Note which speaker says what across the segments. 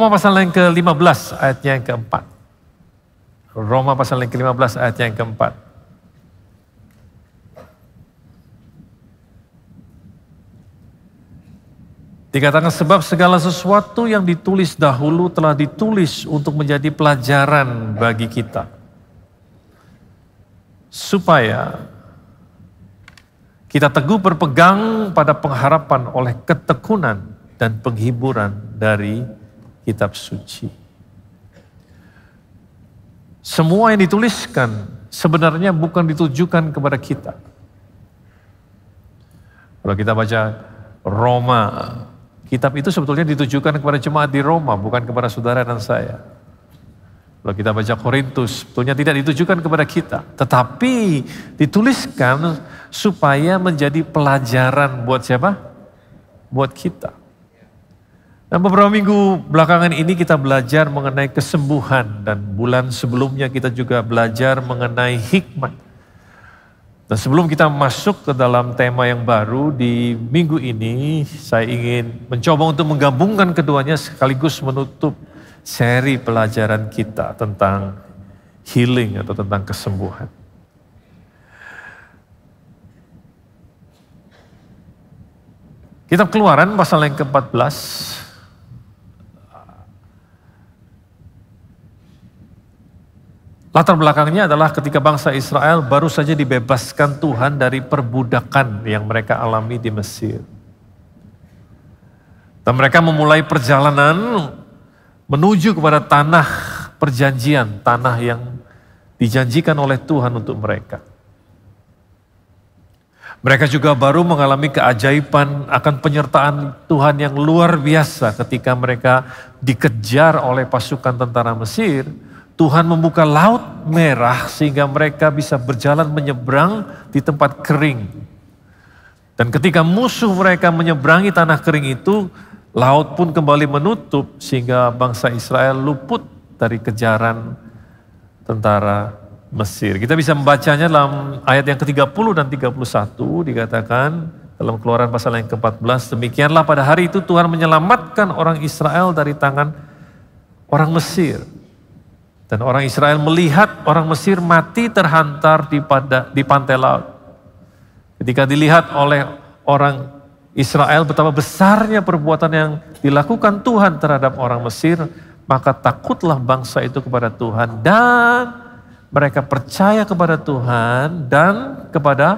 Speaker 1: Roma pasal yang ke-15 ayatnya yang keempat. Roma pasal yang ke-15 ayatnya yang keempat. Dikatakan sebab segala sesuatu yang ditulis dahulu telah ditulis untuk menjadi pelajaran bagi kita. Supaya kita teguh berpegang pada pengharapan oleh ketekunan dan penghiburan dari kitab suci. Semua yang dituliskan sebenarnya bukan ditujukan kepada kita. Kalau kita baca Roma, kitab itu sebetulnya ditujukan kepada jemaat di Roma, bukan kepada saudara dan saya. Kalau kita baca Korintus, sebetulnya tidak ditujukan kepada kita, tetapi dituliskan supaya menjadi pelajaran buat siapa? Buat kita. Nah beberapa minggu belakangan ini kita belajar mengenai kesembuhan dan bulan sebelumnya kita juga belajar mengenai hikmat. Dan sebelum kita masuk ke dalam tema yang baru di minggu ini, saya ingin mencoba untuk menggabungkan keduanya sekaligus menutup seri pelajaran kita tentang healing atau tentang kesembuhan. Kitab Keluaran pasal yang ke-14 Latar belakangnya adalah ketika bangsa Israel baru saja dibebaskan Tuhan dari perbudakan yang mereka alami di Mesir. Dan mereka memulai perjalanan menuju kepada tanah perjanjian, tanah yang dijanjikan oleh Tuhan untuk mereka. Mereka juga baru mengalami keajaiban akan penyertaan Tuhan yang luar biasa ketika mereka dikejar oleh pasukan tentara Mesir Tuhan membuka laut merah sehingga mereka bisa berjalan menyeberang di tempat kering. Dan ketika musuh mereka menyeberangi tanah kering itu, laut pun kembali menutup sehingga bangsa Israel luput dari kejaran tentara Mesir. Kita bisa membacanya dalam ayat yang ke-30 dan 31 dikatakan dalam keluaran pasal yang ke-14, demikianlah pada hari itu Tuhan menyelamatkan orang Israel dari tangan orang Mesir. Dan orang Israel melihat orang Mesir mati terhantar di, pada, di pantai laut. Ketika dilihat oleh orang Israel betapa besarnya perbuatan yang dilakukan Tuhan terhadap orang Mesir, maka takutlah bangsa itu kepada Tuhan dan mereka percaya kepada Tuhan dan kepada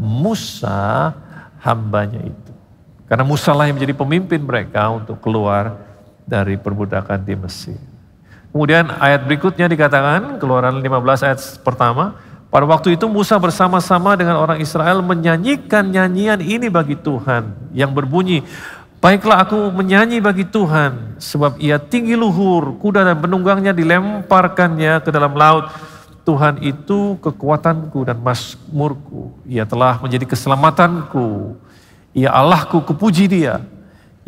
Speaker 1: Musa hambanya itu. Karena Musa lah yang menjadi pemimpin mereka untuk keluar dari perbudakan di Mesir. Kemudian ayat berikutnya dikatakan, keluaran 15 ayat pertama, pada waktu itu Musa bersama-sama dengan orang Israel menyanyikan nyanyian ini bagi Tuhan yang berbunyi, Baiklah aku menyanyi bagi Tuhan, sebab ia tinggi luhur, kuda dan penunggangnya dilemparkannya ke dalam laut. Tuhan itu kekuatanku dan masmurku. Ia telah menjadi keselamatanku. Ia Allahku, kupuji dia.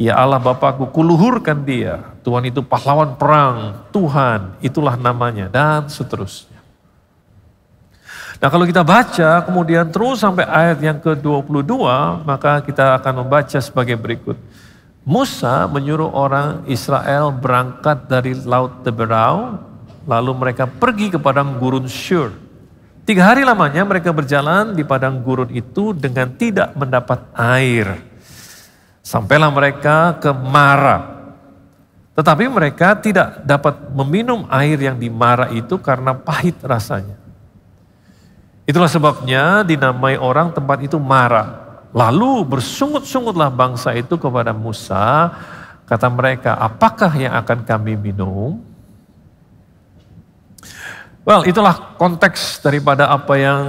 Speaker 1: Ia Allah Bapakku, kuluhurkan dia. Tuhan itu pahlawan perang, Tuhan itulah namanya, dan seterusnya. Nah kalau kita baca kemudian terus sampai ayat yang ke-22, maka kita akan membaca sebagai berikut. Musa menyuruh orang Israel berangkat dari Laut Teberau, lalu mereka pergi ke padang gurun Syur. Tiga hari lamanya mereka berjalan di padang gurun itu dengan tidak mendapat air. Sampailah mereka ke Mara, tetapi mereka tidak dapat meminum air yang dimarah itu karena pahit rasanya. Itulah sebabnya dinamai orang tempat itu Mara. Lalu bersungut-sungutlah bangsa itu kepada Musa. Kata mereka, apakah yang akan kami minum? Well, itulah konteks daripada apa yang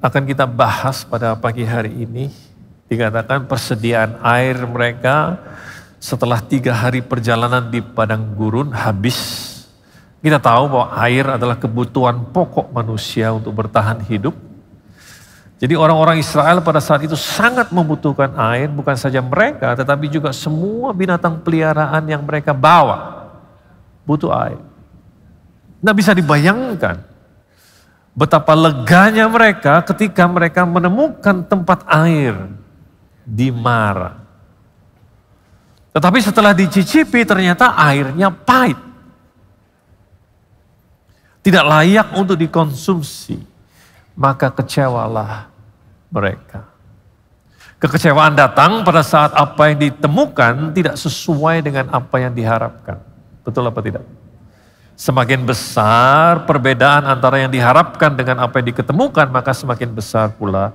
Speaker 1: akan kita bahas pada pagi hari ini. Dikatakan persediaan air mereka, setelah tiga hari perjalanan di padang gurun habis. Kita tahu bahwa air adalah kebutuhan pokok manusia untuk bertahan hidup. Jadi orang-orang Israel pada saat itu sangat membutuhkan air, bukan saja mereka, tetapi juga semua binatang peliharaan yang mereka bawa butuh air. Nah bisa dibayangkan betapa leganya mereka ketika mereka menemukan tempat air di Mara. Tetapi setelah dicicipi ternyata airnya pahit. Tidak layak untuk dikonsumsi. Maka kecewalah mereka. Kekecewaan datang pada saat apa yang ditemukan tidak sesuai dengan apa yang diharapkan. Betul apa tidak? Semakin besar perbedaan antara yang diharapkan dengan apa yang diketemukan, maka semakin besar pula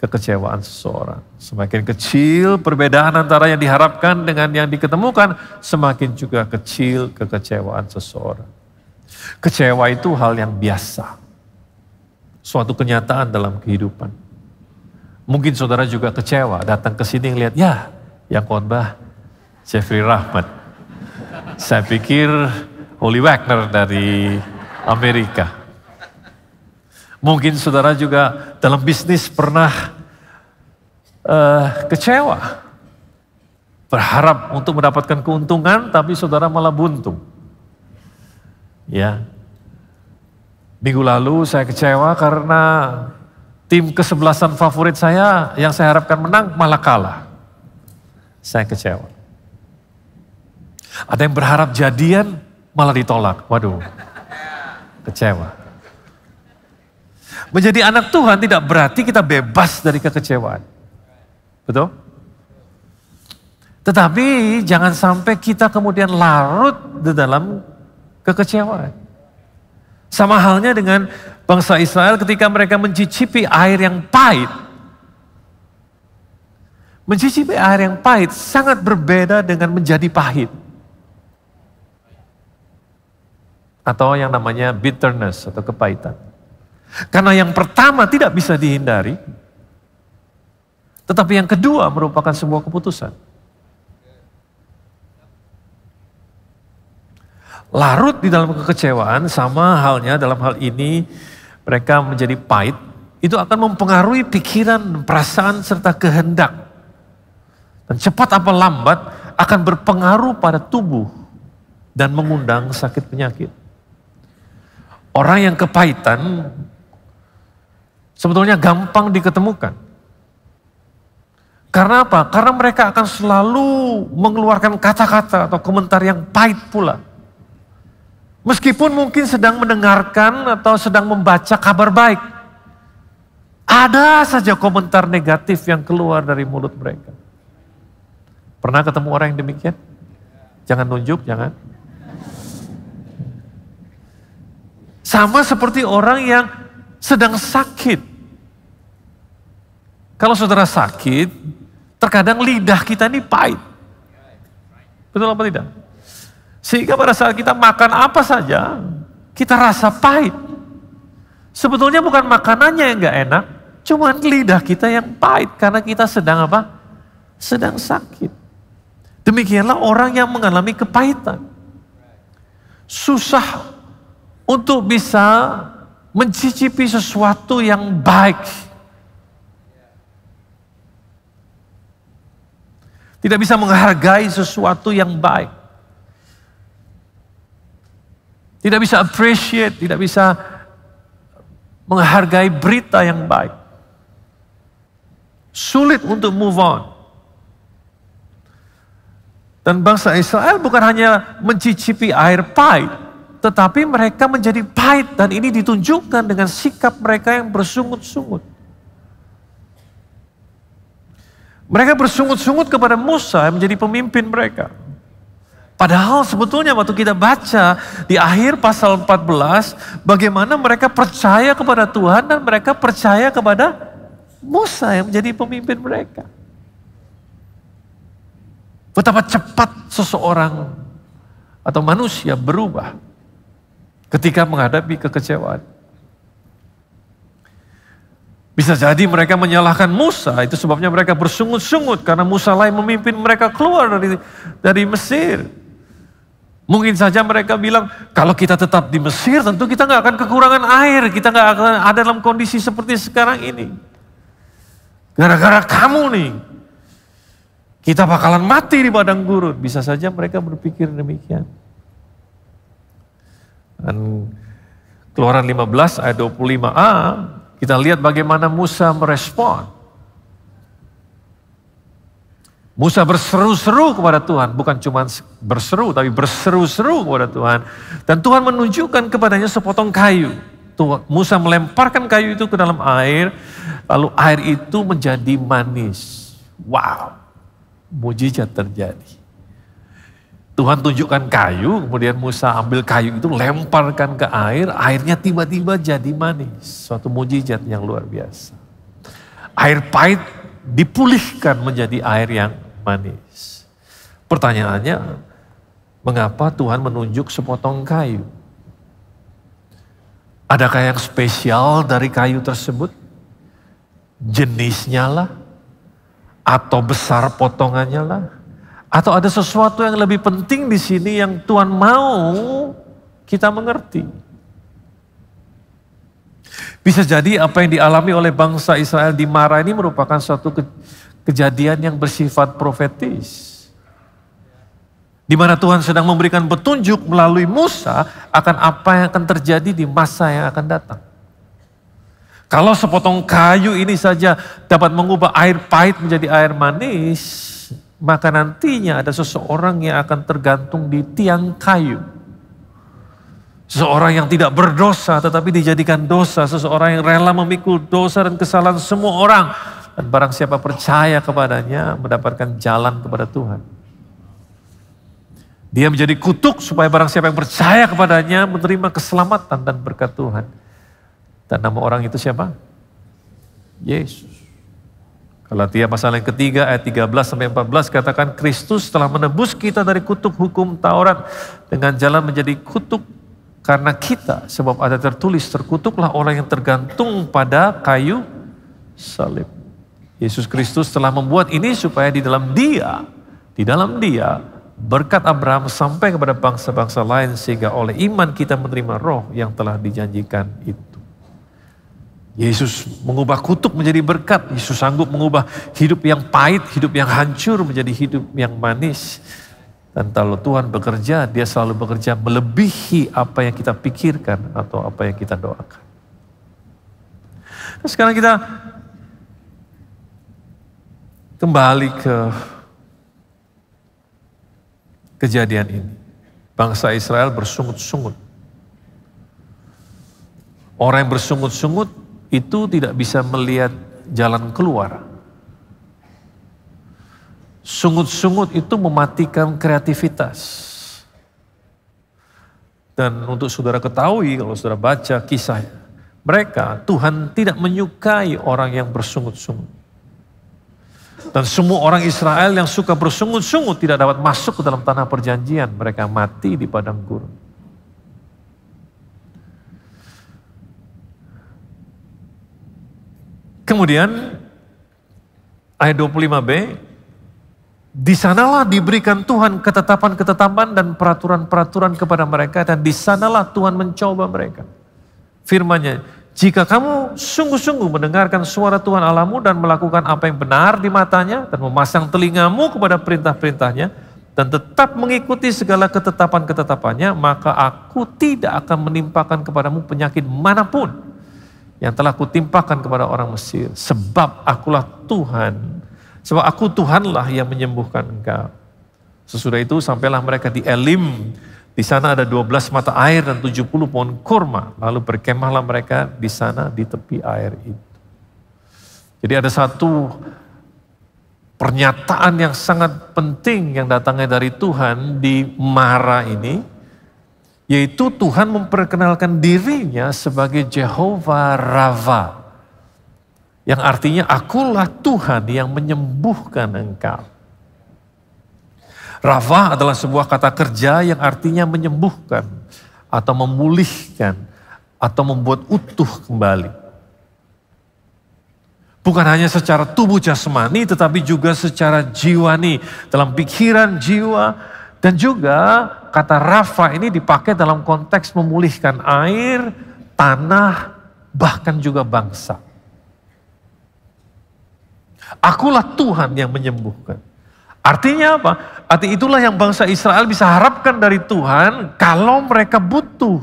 Speaker 1: kekecewaan seseorang. Semakin kecil perbedaan antara yang diharapkan dengan yang diketemukan, semakin juga kecil kekecewaan seseorang. Kecewa itu hal yang biasa. Suatu kenyataan dalam kehidupan. Mungkin saudara juga kecewa, datang ke sini lihat, ya yang khotbah Jeffrey Rahmat. Saya pikir Holy Wagner dari Amerika. Mungkin saudara juga dalam bisnis pernah uh, kecewa, berharap untuk mendapatkan keuntungan, tapi saudara malah buntung. Ya, minggu lalu saya kecewa karena tim kesebelasan favorit saya yang saya harapkan menang malah kalah. Saya kecewa. Ada yang berharap jadian malah ditolak. Waduh, kecewa. Menjadi anak Tuhan tidak berarti kita bebas dari kekecewaan. Betul? Tetapi jangan sampai kita kemudian larut di dalam kekecewaan. Sama halnya dengan bangsa Israel ketika mereka mencicipi air yang pahit. Mencicipi air yang pahit sangat berbeda dengan menjadi pahit. Atau yang namanya bitterness atau kepahitan. Karena yang pertama tidak bisa dihindari, tetapi yang kedua merupakan sebuah keputusan. Larut di dalam kekecewaan sama halnya dalam hal ini mereka menjadi pahit, itu akan mempengaruhi pikiran, perasaan serta kehendak. Dan cepat apa lambat akan berpengaruh pada tubuh dan mengundang sakit penyakit. Orang yang kepahitan sebetulnya gampang diketemukan. Karena apa? Karena mereka akan selalu mengeluarkan kata-kata atau komentar yang pahit pula. Meskipun mungkin sedang mendengarkan atau sedang membaca kabar baik. Ada saja komentar negatif yang keluar dari mulut mereka. Pernah ketemu orang yang demikian? Jangan nunjuk, jangan. Sama seperti orang yang sedang sakit. Kalau saudara sakit, terkadang lidah kita ini pahit. Betul apa tidak? Sehingga pada saat kita makan apa saja, kita rasa pahit. Sebetulnya bukan makanannya yang nggak enak, cuman lidah kita yang pahit karena kita sedang apa? Sedang sakit. Demikianlah orang yang mengalami kepahitan. Susah untuk bisa mencicipi sesuatu yang baik Tidak bisa menghargai sesuatu yang baik. Tidak bisa appreciate, tidak bisa menghargai berita yang baik. Sulit untuk move on. Dan bangsa Israel bukan hanya mencicipi air pahit, tetapi mereka menjadi pahit dan ini ditunjukkan dengan sikap mereka yang bersungut-sungut. Mereka bersungut-sungut kepada Musa yang menjadi pemimpin mereka. Padahal sebetulnya waktu kita baca di akhir pasal 14, bagaimana mereka percaya kepada Tuhan dan mereka percaya kepada Musa yang menjadi pemimpin mereka. Betapa cepat seseorang atau manusia berubah ketika menghadapi kekecewaan. Bisa jadi mereka menyalahkan Musa, itu sebabnya mereka bersungut-sungut karena Musa lain memimpin mereka keluar dari dari Mesir. Mungkin saja mereka bilang, kalau kita tetap di Mesir tentu kita nggak akan kekurangan air, kita nggak akan ada dalam kondisi seperti sekarang ini. Gara-gara kamu nih, kita bakalan mati di padang gurun. Bisa saja mereka berpikir demikian. Dan keluaran 15 ayat 25a kita lihat bagaimana Musa merespon. Musa berseru-seru kepada Tuhan, bukan cuma berseru, tapi berseru-seru kepada Tuhan. Dan Tuhan menunjukkan kepadanya sepotong kayu. Tuhan, Musa melemparkan kayu itu ke dalam air, lalu air itu menjadi manis. Wow, mujizat terjadi. Tuhan tunjukkan kayu, kemudian Musa ambil kayu itu lemparkan ke air, airnya tiba-tiba jadi manis. Suatu mujizat yang luar biasa. Air pahit dipulihkan menjadi air yang manis. Pertanyaannya, mengapa Tuhan menunjuk sepotong kayu? Adakah yang spesial dari kayu tersebut? Jenisnya lah? Atau besar potongannya lah? Atau ada sesuatu yang lebih penting di sini yang Tuhan mau kita mengerti. Bisa jadi apa yang dialami oleh bangsa Israel di Mara ini merupakan suatu kejadian yang bersifat profetis. Di mana Tuhan sedang memberikan petunjuk melalui Musa akan apa yang akan terjadi di masa yang akan datang. Kalau sepotong kayu ini saja dapat mengubah air pahit menjadi air manis, maka nantinya ada seseorang yang akan tergantung di tiang kayu. Seseorang yang tidak berdosa tetapi dijadikan dosa, seseorang yang rela memikul dosa dan kesalahan semua orang dan barang siapa percaya kepadanya mendapatkan jalan kepada Tuhan. Dia menjadi kutuk supaya barang siapa yang percaya kepadanya menerima keselamatan dan berkat Tuhan. Dan nama orang itu siapa? Yesus. Galatia pasal yang ketiga ayat 13 sampai 14 katakan Kristus telah menebus kita dari kutuk hukum Taurat dengan jalan menjadi kutuk karena kita sebab ada tertulis terkutuklah orang yang tergantung pada kayu salib. Yesus Kristus telah membuat ini supaya di dalam Dia di dalam Dia berkat Abraham sampai kepada bangsa-bangsa lain sehingga oleh iman kita menerima roh yang telah dijanjikan itu. Yesus mengubah kutuk menjadi berkat. Yesus sanggup mengubah hidup yang pahit, hidup yang hancur menjadi hidup yang manis. Dan kalau Tuhan bekerja, dia selalu bekerja melebihi apa yang kita pikirkan atau apa yang kita doakan. Nah, sekarang kita kembali ke kejadian ini. Bangsa Israel bersungut-sungut. Orang yang bersungut-sungut itu tidak bisa melihat jalan keluar. Sungut-sungut itu mematikan kreativitas. Dan untuk saudara ketahui, kalau saudara baca kisah, mereka Tuhan tidak menyukai orang yang bersungut-sungut. Dan semua orang Israel yang suka bersungut-sungut tidak dapat masuk ke dalam tanah perjanjian. Mereka mati di padang gurun. Kemudian ayat 25b, di sanalah diberikan Tuhan ketetapan-ketetapan dan peraturan-peraturan kepada mereka dan di sanalah Tuhan mencoba mereka. Firman-Nya, jika kamu sungguh-sungguh mendengarkan suara Tuhan Allahmu dan melakukan apa yang benar di matanya dan memasang telingamu kepada perintah-perintahnya dan tetap mengikuti segala ketetapan-ketetapannya, maka aku tidak akan menimpakan kepadamu penyakit manapun yang telah kutimpakan kepada orang Mesir. Sebab akulah Tuhan. Sebab aku Tuhanlah yang menyembuhkan engkau. Sesudah itu sampailah mereka di Elim. Di sana ada 12 mata air dan 70 pohon kurma. Lalu berkemahlah mereka di sana di tepi air itu. Jadi ada satu pernyataan yang sangat penting yang datangnya dari Tuhan di Mara ini yaitu Tuhan memperkenalkan dirinya sebagai Jehovah Rava. Yang artinya akulah Tuhan yang menyembuhkan engkau. Rava adalah sebuah kata kerja yang artinya menyembuhkan atau memulihkan atau membuat utuh kembali. Bukan hanya secara tubuh jasmani tetapi juga secara jiwani. Dalam pikiran, jiwa, dan juga kata rafa ini dipakai dalam konteks memulihkan air, tanah, bahkan juga bangsa. Akulah Tuhan yang menyembuhkan. Artinya apa? Arti itulah yang bangsa Israel bisa harapkan dari Tuhan kalau mereka butuh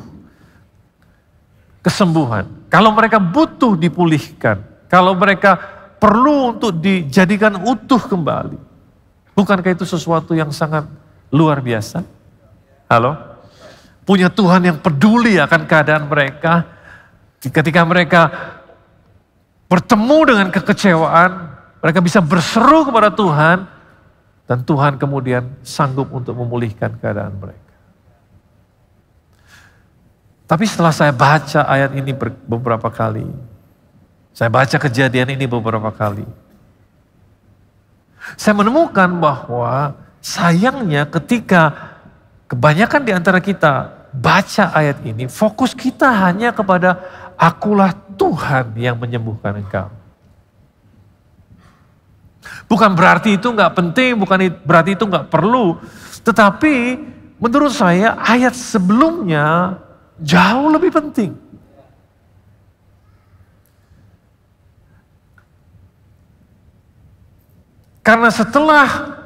Speaker 1: kesembuhan. Kalau mereka butuh dipulihkan. Kalau mereka perlu untuk dijadikan utuh kembali. Bukankah itu sesuatu yang sangat luar biasa. Halo? Punya Tuhan yang peduli akan keadaan mereka. Ketika mereka bertemu dengan kekecewaan, mereka bisa berseru kepada Tuhan, dan Tuhan kemudian sanggup untuk memulihkan keadaan mereka. Tapi setelah saya baca ayat ini beberapa kali, saya baca kejadian ini beberapa kali, saya menemukan bahwa sayangnya ketika kebanyakan di antara kita baca ayat ini, fokus kita hanya kepada akulah Tuhan yang menyembuhkan engkau. Bukan berarti itu nggak penting, bukan berarti itu nggak perlu. Tetapi menurut saya ayat sebelumnya jauh lebih penting. Karena setelah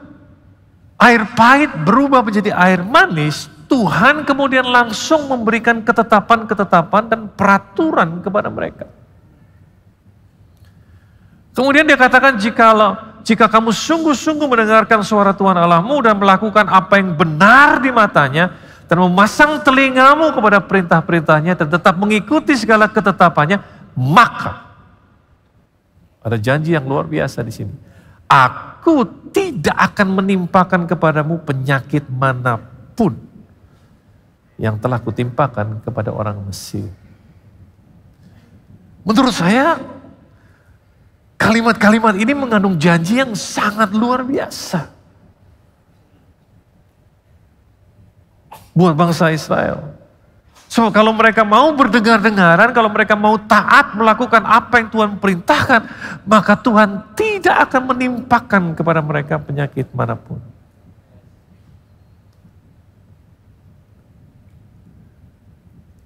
Speaker 1: air pahit berubah menjadi air manis, Tuhan kemudian langsung memberikan ketetapan-ketetapan dan peraturan kepada mereka. Kemudian dia katakan, jikalau jika kamu sungguh-sungguh mendengarkan suara Tuhan Allahmu dan melakukan apa yang benar di matanya dan memasang telingamu kepada perintah-perintahnya dan tetap mengikuti segala ketetapannya, maka ada janji yang luar biasa di sini Aku tidak akan menimpakan kepadamu penyakit manapun yang telah kutimpakan kepada orang Mesir. Menurut saya, kalimat-kalimat ini mengandung janji yang sangat luar biasa. Buat bangsa Israel, So kalau mereka mau berdengar-dengaran, kalau mereka mau taat melakukan apa yang Tuhan perintahkan, maka Tuhan tidak akan menimpakan kepada mereka penyakit manapun.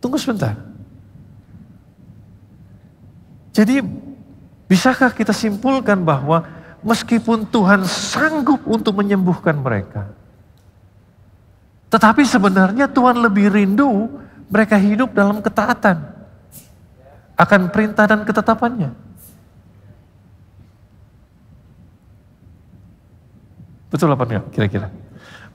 Speaker 1: Tunggu sebentar. Jadi bisakah kita simpulkan bahwa meskipun Tuhan sanggup untuk menyembuhkan mereka, tetapi sebenarnya Tuhan lebih rindu mereka hidup dalam ketaatan akan perintah dan ketetapannya. Betul apa enggak kira-kira?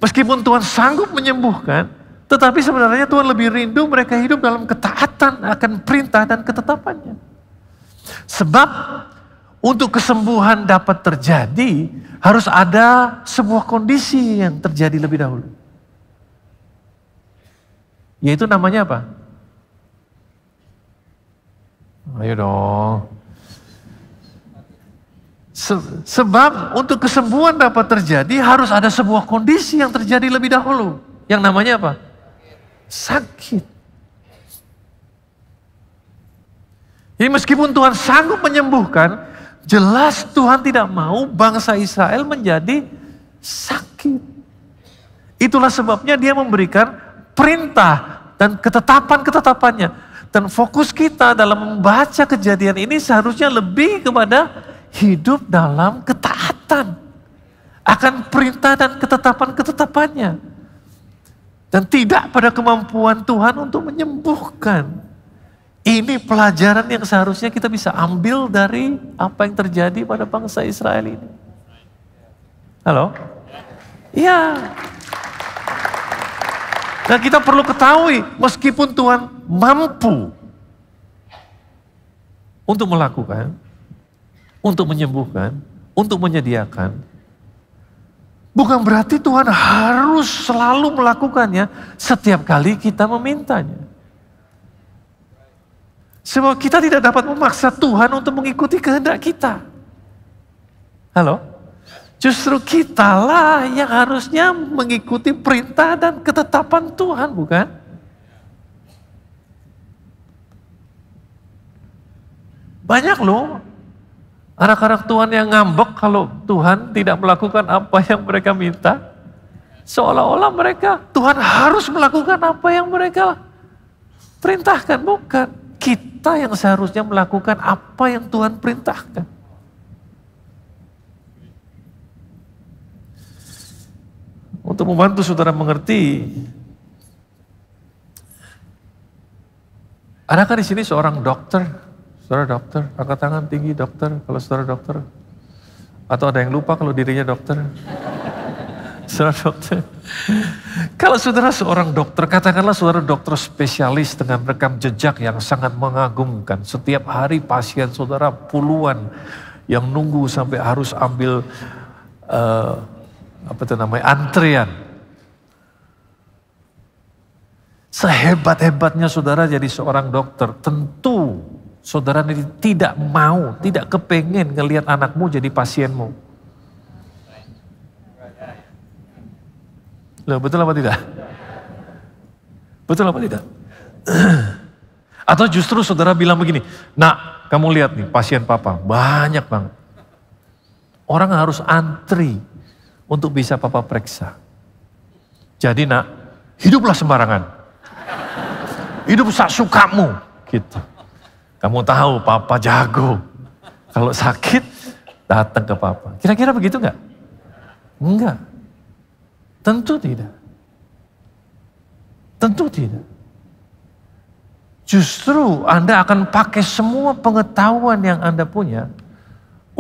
Speaker 1: Meskipun Tuhan sanggup menyembuhkan, tetapi sebenarnya Tuhan lebih rindu mereka hidup dalam ketaatan akan perintah dan ketetapannya. Sebab untuk kesembuhan dapat terjadi, harus ada sebuah kondisi yang terjadi lebih dahulu. Yaitu namanya apa? Ayo dong. sebab untuk kesembuhan dapat terjadi harus ada sebuah kondisi yang terjadi lebih dahulu. Yang namanya apa? Sakit. Jadi meskipun Tuhan sanggup menyembuhkan, jelas Tuhan tidak mau bangsa Israel menjadi sakit. Itulah sebabnya dia memberikan perintah dan ketetapan-ketetapannya. Dan fokus kita dalam membaca kejadian ini seharusnya lebih kepada hidup dalam ketaatan. Akan perintah dan ketetapan-ketetapannya. Dan tidak pada kemampuan Tuhan untuk menyembuhkan. Ini pelajaran yang seharusnya kita bisa ambil dari apa yang terjadi pada bangsa Israel ini. Halo? Iya. Dan nah, kita perlu ketahui, meskipun Tuhan mampu untuk melakukan, untuk menyembuhkan, untuk menyediakan, bukan berarti Tuhan harus selalu melakukannya setiap kali kita memintanya. Sebab kita tidak dapat memaksa Tuhan untuk mengikuti kehendak kita. Halo? Justru kitalah yang harusnya mengikuti perintah dan ketetapan Tuhan, bukan? Banyak loh anak-anak Tuhan yang ngambek kalau Tuhan tidak melakukan apa yang mereka minta. Seolah-olah mereka, Tuhan harus melakukan apa yang mereka perintahkan. Bukan, kita yang seharusnya melakukan apa yang Tuhan perintahkan. Untuk membantu saudara mengerti, adakah di sini seorang dokter? Saudara dokter, angkat tangan tinggi dokter, kalau saudara dokter. Atau ada yang lupa kalau dirinya dokter? saudara dokter. Kalau saudara seorang dokter, katakanlah saudara dokter spesialis dengan rekam jejak yang sangat mengagumkan. Setiap hari pasien saudara puluhan yang nunggu sampai harus ambil uh, apa itu namanya antrian. Sehebat-hebatnya saudara jadi seorang dokter, tentu saudara ini tidak mau, tidak kepengen ngelihat anakmu jadi pasienmu. Loh, betul apa tidak? Betul apa tidak? Atau justru saudara bilang begini, nak kamu lihat nih pasien papa banyak banget. Orang harus antri untuk bisa papa periksa. Jadi nak, hiduplah sembarangan. Hidup sak sukamu gitu. Kamu tahu papa jago. Kalau sakit datang ke papa. Kira-kira begitu nggak? Enggak. Tentu tidak. Tentu tidak. Justru Anda akan pakai semua pengetahuan yang Anda punya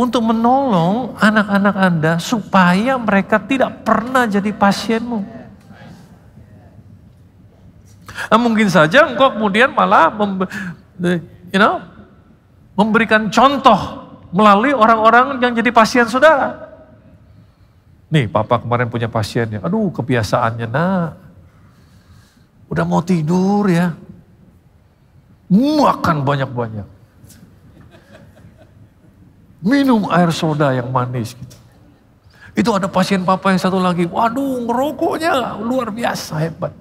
Speaker 1: untuk menolong anak-anak Anda supaya mereka tidak pernah jadi pasienmu. Nah, mungkin saja engkau kemudian malah mem, eh, you know, memberikan contoh melalui orang-orang yang jadi pasien saudara. Nih, papa kemarin punya pasiennya. Aduh, kebiasaannya nak. Udah mau tidur ya. Makan banyak-banyak Minum air soda yang manis gitu. Itu ada pasien papa yang satu lagi, waduh ngerokoknya luar biasa hebat.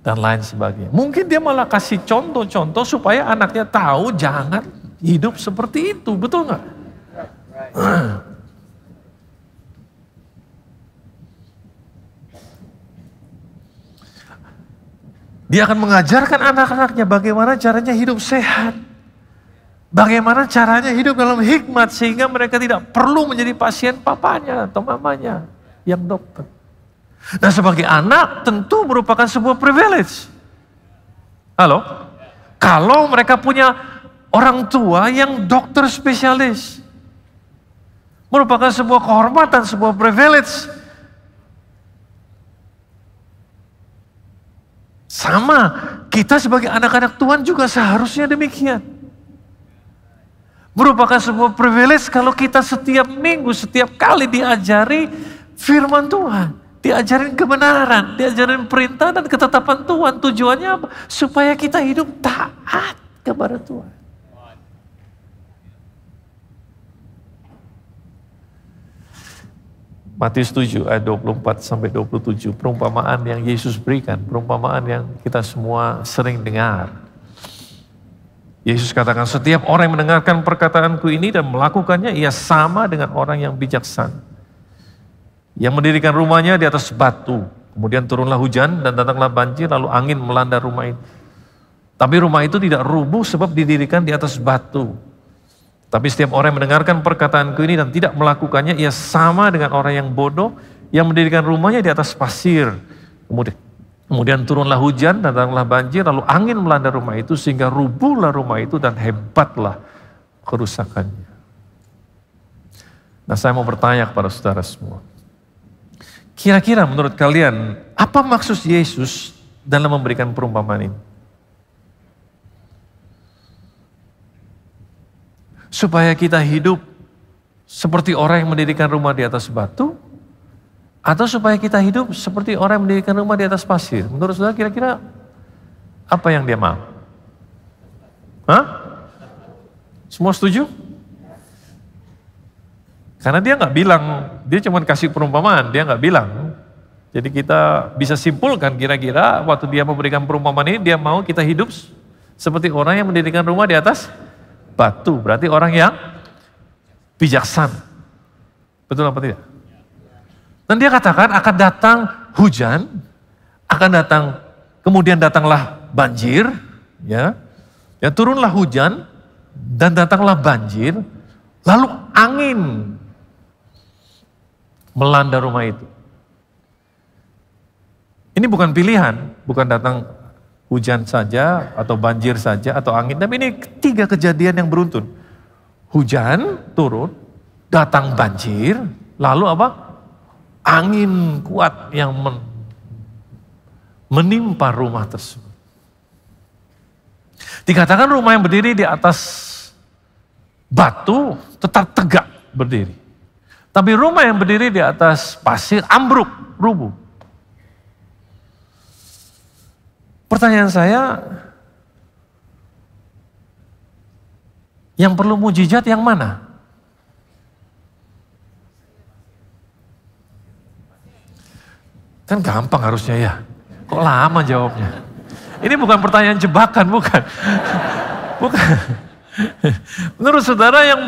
Speaker 1: Dan lain sebagainya. Mungkin dia malah kasih contoh-contoh supaya anaknya tahu jangan hidup seperti itu, betul nggak? Dia akan mengajarkan anak-anaknya bagaimana caranya hidup sehat. Bagaimana caranya hidup dalam hikmat sehingga mereka tidak perlu menjadi pasien papanya atau mamanya yang dokter. Nah sebagai anak tentu merupakan sebuah privilege. Halo? Kalau mereka punya orang tua yang dokter spesialis. Merupakan sebuah kehormatan, sebuah privilege. Sama, kita sebagai anak-anak Tuhan juga seharusnya demikian. Merupakan sebuah privilege kalau kita setiap minggu, setiap kali diajari firman Tuhan. Diajarin kebenaran, diajarin perintah dan ketetapan Tuhan. Tujuannya apa? Supaya kita hidup taat kepada Tuhan. Matius 7 ayat 24 sampai 27 perumpamaan yang Yesus berikan, perumpamaan yang kita semua sering dengar. Yesus katakan, setiap orang yang mendengarkan perkataanku ini dan melakukannya, ia sama dengan orang yang bijaksana. Yang mendirikan rumahnya di atas batu, kemudian turunlah hujan dan datanglah banjir, lalu angin melanda rumah itu. Tapi rumah itu tidak rubuh sebab didirikan di atas batu. Tapi setiap orang yang mendengarkan perkataanku ini dan tidak melakukannya, ia sama dengan orang yang bodoh yang mendirikan rumahnya di atas pasir. Kemudian Kemudian turunlah hujan, datanglah banjir, lalu angin melanda rumah itu sehingga rubuhlah rumah itu dan hebatlah kerusakannya. Nah saya mau bertanya kepada saudara semua. Kira-kira menurut kalian, apa maksud Yesus dalam memberikan perumpamaan ini? Supaya kita hidup seperti orang yang mendirikan rumah di atas batu, atau supaya kita hidup seperti orang yang mendirikan rumah di atas pasir. Menurut saudara kira-kira apa yang dia mau? Hah? Semua setuju? Karena dia nggak bilang, dia cuma kasih perumpamaan, dia nggak bilang. Jadi kita bisa simpulkan kira-kira waktu dia memberikan perumpamaan ini, dia mau kita hidup seperti orang yang mendirikan rumah di atas batu. Berarti orang yang bijaksana. Betul apa tidak? Dan dia katakan akan datang hujan, akan datang kemudian datanglah banjir, ya. Ya turunlah hujan dan datanglah banjir, lalu angin melanda rumah itu. Ini bukan pilihan, bukan datang hujan saja atau banjir saja atau angin, tapi ini tiga kejadian yang beruntun. Hujan turun, datang banjir, lalu apa? angin kuat yang men, menimpa rumah tersebut. Dikatakan rumah yang berdiri di atas batu tetap tegak berdiri. Tapi rumah yang berdiri di atas pasir ambruk, rubuh. Pertanyaan saya, yang perlu mujizat yang mana? Kan gampang harusnya ya. Kok lama jawabnya? Ini bukan pertanyaan jebakan, bukan. bukan. Menurut saudara yang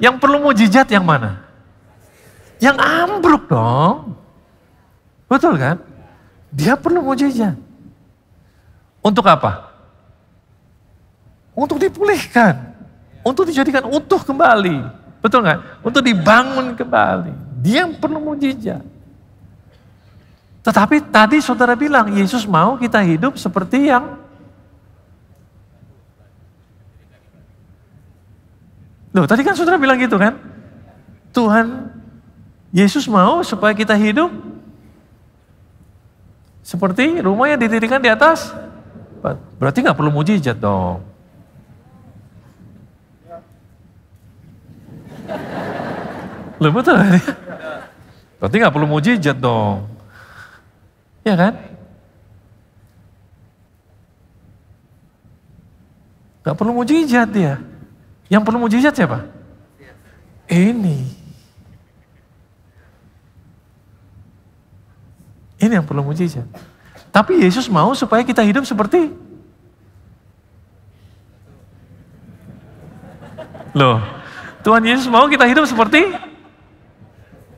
Speaker 1: yang perlu mujizat yang mana? Yang ambruk dong. Betul kan? Dia perlu mujizat. Untuk apa? Untuk dipulihkan. Untuk dijadikan utuh kembali. Betul nggak? Untuk dibangun kembali. Dia yang perlu mujizat. Tetapi tadi saudara bilang, Yesus mau kita hidup seperti yang Loh, tadi kan saudara bilang gitu kan? Tuhan, Yesus mau supaya kita hidup seperti rumah yang didirikan di atas. Berarti nggak perlu mujizat dong. Loh betul? Berarti nggak perlu mujizat dong. Ya kan? Gak perlu mujizat dia. Yang perlu mujizat siapa? Ini. Ini yang perlu mujizat. Tapi Yesus mau supaya kita hidup seperti Loh, Tuhan Yesus mau kita hidup seperti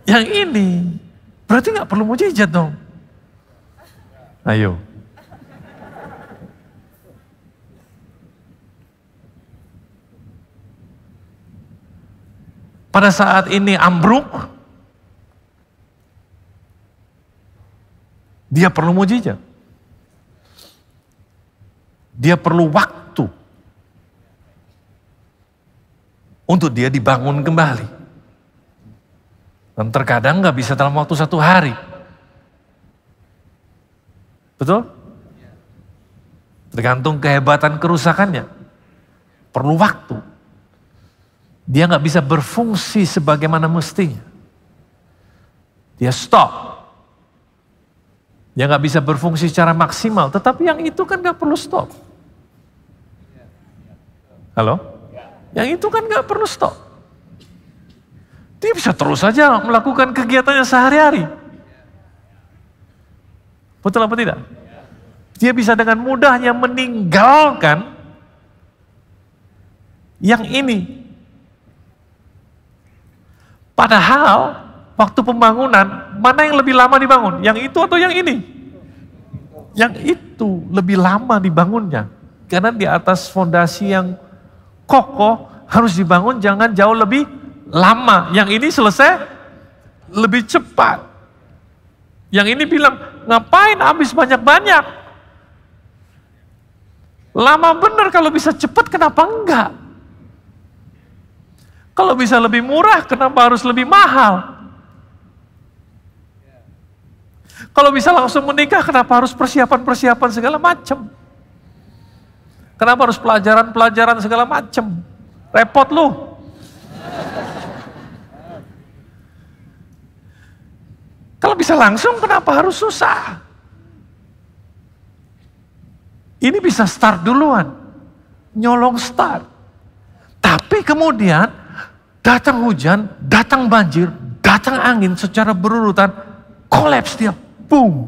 Speaker 1: yang ini. Berarti nggak perlu mujizat dong. Ayo. Pada saat ini ambruk, dia perlu mujizat. Dia perlu waktu untuk dia dibangun kembali. Dan terkadang nggak bisa dalam waktu satu hari. Betul? Tergantung kehebatan kerusakannya. Perlu waktu. Dia nggak bisa berfungsi sebagaimana mestinya. Dia stop. Dia nggak bisa berfungsi secara maksimal. Tetapi yang itu kan nggak perlu stop. Halo? Yang itu kan nggak perlu stop. Dia bisa terus saja melakukan kegiatannya sehari-hari. Betul apa tidak? Dia bisa dengan mudahnya meninggalkan yang ini. Padahal waktu pembangunan, mana yang lebih lama dibangun? Yang itu atau yang ini? Yang itu lebih lama dibangunnya. Karena di atas fondasi yang kokoh harus dibangun jangan jauh lebih lama. Yang ini selesai lebih cepat. Yang ini bilang, Ngapain habis banyak-banyak? Lama bener kalau bisa cepat kenapa enggak? Kalau bisa lebih murah kenapa harus lebih mahal? Kalau bisa langsung menikah kenapa harus persiapan-persiapan segala macam? Kenapa harus pelajaran-pelajaran segala macam? Repot lu. Kalau bisa langsung kenapa harus susah? Ini bisa start duluan. Nyolong start. Tapi kemudian datang hujan, datang banjir, datang angin secara berurutan, kolaps dia, boom.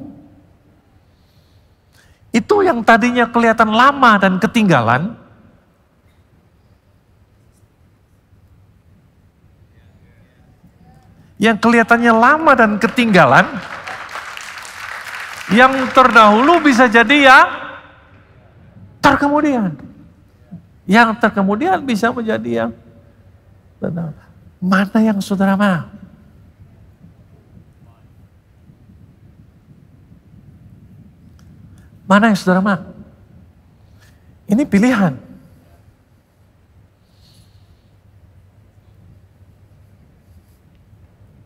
Speaker 1: Itu yang tadinya kelihatan lama dan ketinggalan, yang kelihatannya lama dan ketinggalan, yang terdahulu bisa jadi yang terkemudian. Yang terkemudian bisa menjadi yang Mana yang saudara mau? Mana yang saudara mau? Ini pilihan.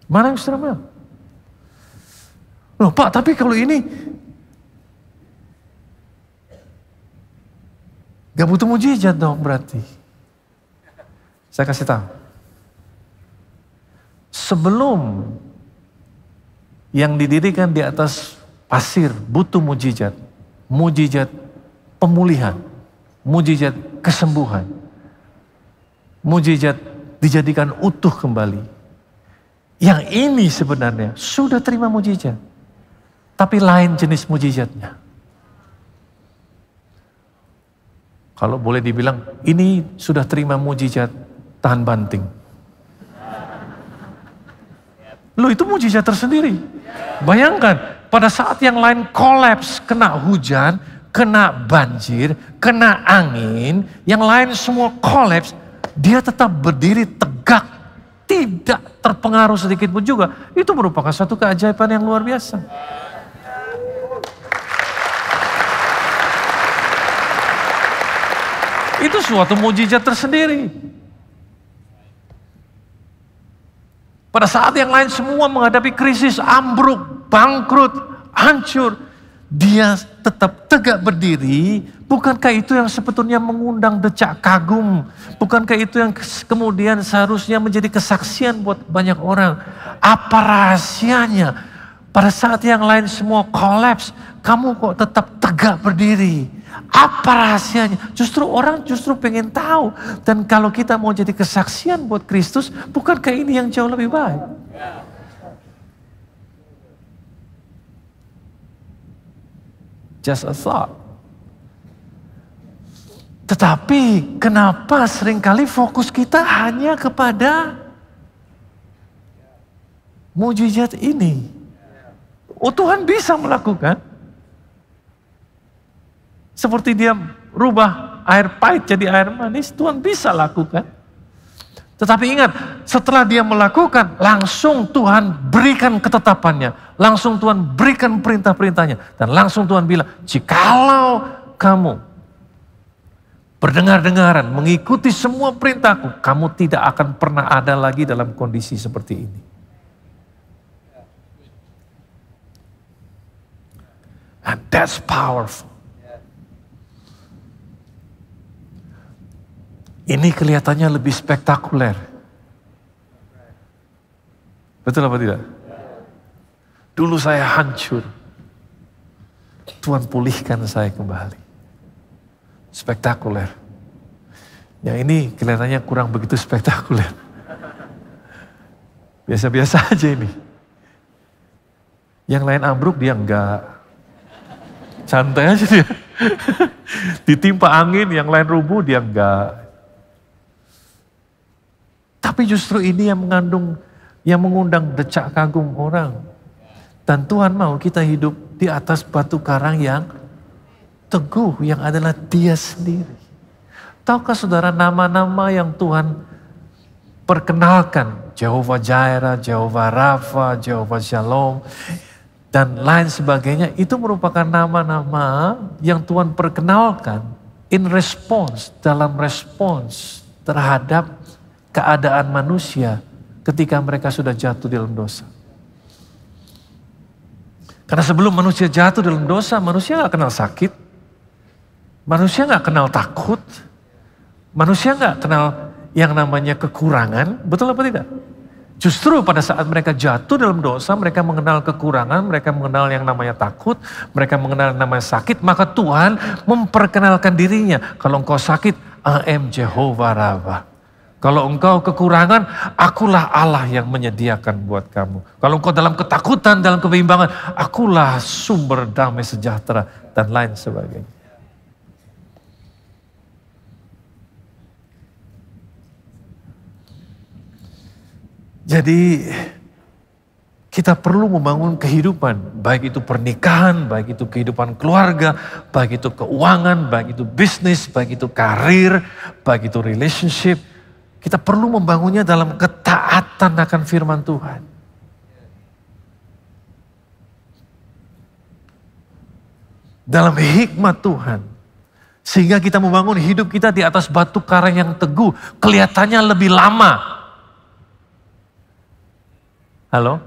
Speaker 1: Mana yang saudara Loh pak, tapi kalau ini Gak butuh mujizat dong berarti. Saya kasih tahu. Sebelum yang didirikan di atas pasir butuh mujizat. Mujizat pemulihan. Mujizat kesembuhan. Mujizat dijadikan utuh kembali yang ini sebenarnya sudah terima mujizat. Tapi lain jenis mujizatnya. Kalau boleh dibilang, ini sudah terima mujizat tahan banting. Lo itu mujizat tersendiri. Bayangkan, pada saat yang lain kolaps, kena hujan, kena banjir, kena angin, yang lain semua kolaps, dia tetap berdiri tegak tidak terpengaruh sedikit pun juga, itu merupakan satu keajaiban yang luar biasa. Itu suatu mujizat tersendiri. Pada saat yang lain semua menghadapi krisis, ambruk, bangkrut, hancur, dia tetap tegak berdiri Bukankah itu yang sebetulnya mengundang decak kagum? Bukankah itu yang kemudian seharusnya menjadi kesaksian buat banyak orang? Apa rahasianya? Pada saat yang lain semua kolaps, kamu kok tetap tegak berdiri? Apa rahasianya? Justru orang justru pengen tahu. Dan kalau kita mau jadi kesaksian buat Kristus, bukankah ini yang jauh lebih baik? Just a thought. Tetapi kenapa seringkali fokus kita hanya kepada mujizat ini? Oh Tuhan bisa melakukan. Seperti dia rubah air pahit jadi air manis, Tuhan bisa lakukan. Tetapi ingat, setelah dia melakukan, langsung Tuhan berikan ketetapannya. Langsung Tuhan berikan perintah-perintahnya. Dan langsung Tuhan bilang, jikalau kamu berdengar-dengaran, mengikuti semua perintahku, kamu tidak akan pernah ada lagi dalam kondisi seperti ini. And that's powerful. Ini kelihatannya lebih spektakuler. Betul apa tidak? Dulu saya hancur. Tuhan pulihkan saya kembali spektakuler. Yang ini kelihatannya kurang begitu spektakuler. Biasa-biasa aja ini. Yang lain ambruk dia enggak. Santai aja dia. Ditimpa angin, yang lain rubuh dia enggak. Tapi justru ini yang mengandung, yang mengundang decak kagum orang. Dan Tuhan mau kita hidup di atas batu karang yang teguh yang adalah dia sendiri. Tahukah saudara nama-nama yang Tuhan perkenalkan? Jehovah Jaira, Jehovah Rafa, Jehovah Shalom, dan lain sebagainya. Itu merupakan nama-nama yang Tuhan perkenalkan in response, dalam respons terhadap keadaan manusia ketika mereka sudah jatuh dalam dosa. Karena sebelum manusia jatuh dalam dosa, manusia gak kenal sakit, Manusia nggak kenal takut, manusia nggak kenal yang namanya kekurangan, betul apa tidak? Justru pada saat mereka jatuh dalam dosa, mereka mengenal kekurangan, mereka mengenal yang namanya takut, mereka mengenal yang namanya sakit, maka Tuhan memperkenalkan dirinya. Kalau engkau sakit, I am Jehovah Rabbah. Kalau engkau kekurangan, akulah Allah yang menyediakan buat kamu. Kalau engkau dalam ketakutan, dalam kebimbangan, akulah sumber damai sejahtera dan lain sebagainya. Jadi kita perlu membangun kehidupan, baik itu pernikahan, baik itu kehidupan keluarga, baik itu keuangan, baik itu bisnis, baik itu karir, baik itu relationship. Kita perlu membangunnya dalam ketaatan akan firman Tuhan. Dalam hikmat Tuhan. Sehingga kita membangun hidup kita di atas batu karang yang teguh. Kelihatannya lebih lama Halo?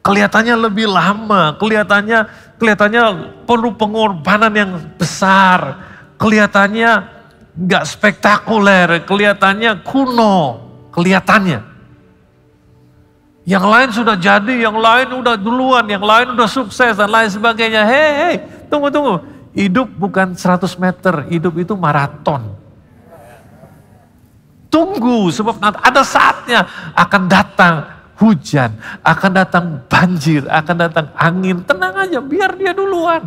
Speaker 1: Kelihatannya lebih lama, kelihatannya kelihatannya perlu pengorbanan yang besar, kelihatannya nggak spektakuler, kelihatannya kuno, kelihatannya. Yang lain sudah jadi, yang lain udah duluan, yang lain udah sukses dan lain sebagainya. Hei, hei, tunggu, tunggu. Hidup bukan 100 meter, hidup itu maraton. Tunggu, sebab ada saatnya akan datang hujan, akan datang banjir, akan datang angin. Tenang aja, biar dia duluan.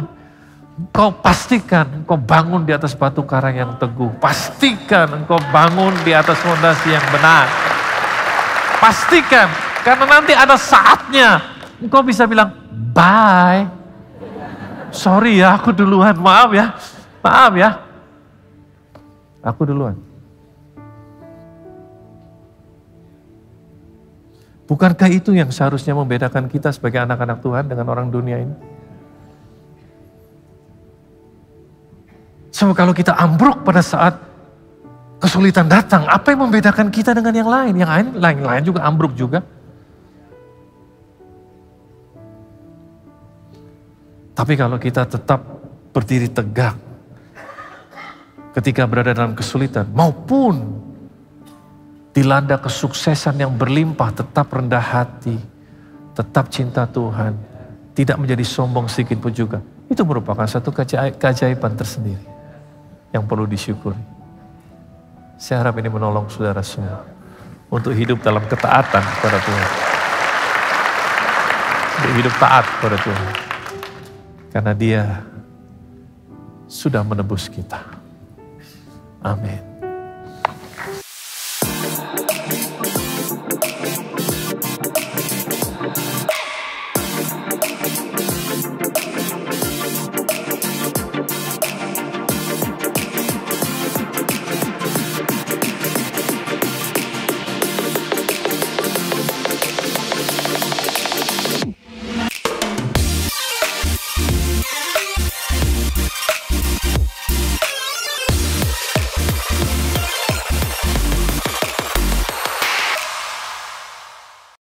Speaker 1: Kau pastikan engkau bangun di atas batu karang yang teguh. Pastikan engkau bangun di atas fondasi yang benar. Pastikan, karena nanti ada saatnya engkau bisa bilang, bye. Sorry ya, aku duluan. Maaf ya, maaf ya. Aku duluan. Bukankah itu yang seharusnya membedakan kita sebagai anak-anak Tuhan dengan orang dunia ini? So, kalau kita ambruk pada saat kesulitan datang, apa yang membedakan kita dengan yang lain? Yang lain, lain-lain juga ambruk juga. Tapi kalau kita tetap berdiri tegak ketika berada dalam kesulitan, maupun dilanda kesuksesan yang berlimpah, tetap rendah hati, tetap cinta Tuhan, tidak menjadi sombong sedikit pun juga. Itu merupakan satu keajaiban tersendiri yang perlu disyukuri. Saya harap ini menolong saudara semua untuk hidup dalam ketaatan kepada Tuhan. Untuk hidup taat kepada Tuhan. Karena dia sudah menebus kita. Amin.